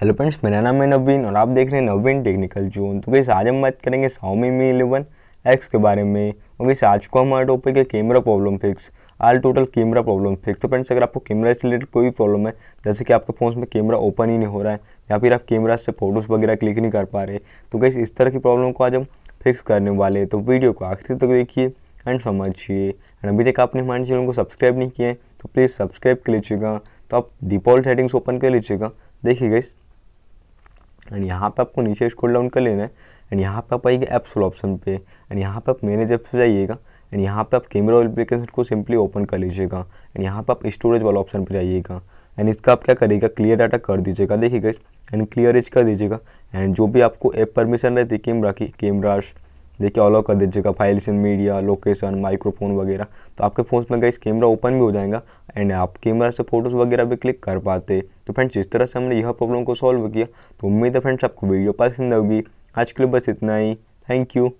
hello friends मेरा नाम है नवीन और आप देख रहे हैं नवीन टेक्निकल जोन तो वैसे आज हम बात करेंगे साउमी मी इलेवन एक्स के बारे में और कैसे आज को हमारा टॉपिक है camera problem fix all total camera problem fix तो फ्रेंड्स अगर आपको कैमरा से रिलेटेड कोई भी प्रॉब्लम है जैसे कि आपके फ़ोन में कैमरा ओपन ही नहीं हो रहा है या फिर आप कैमरा से फोटोज़ वगैरह क्लिक नहीं कर पा रहे तो कैसे इस तरह की प्रॉब्लम को आज हम फिक्स करने वाले हैं तो वीडियो को आखिर तक देखिए एंड समझिए एंड अभी तक आपने हमारे चैनल को सब्सक्राइब नहीं किया है तो प्लीज़ सब्सक्राइब कर लीजिएगा तो आप डिफ़ॉल्ट सेटिंग्स ओपन कर लीजिएगा देखिए गई एंड यहाँ पे आपको नीचे स्क्रॉल डाउन कर लेना है एंड यहाँ पे आप आएगा एप्स ऑप्शन पे एंड यहाँ पे आप मैनेज ऐप से जाइएगा एंड यहाँ पे आप कैमरा एप्लीकेशन को सिंपली ओपन कर लीजिएगा एंड यहाँ पे आप स्टोरेज वाला ऑप्शन पे जाइएगा एंड इसका आप क्या करिएगा क्लियर डाटा कर दीजिएगा देखिएगा एंड क्लियर एज कर दीजिएगा एंड जो भी आपको ऐप परमिशन रहती है कैमरा की कैमराज देखिए ऑलो कर दीजिएगा files in media location microphone वगैरह तो आपके फ़ोन में गई कैमरा ओपन भी हो जाएगा एंड आप कैमरा से फोटोज़ वगैरह भी क्लिक कर पाते तो फ्रेंड्स इस तरह से हमने यह प्रॉब्लम को सॉल्व किया तो उम्मीद है फ्रेंड्स आपको वीडियो पसंद होगी आज के लिए बस इतना ही थैंक यू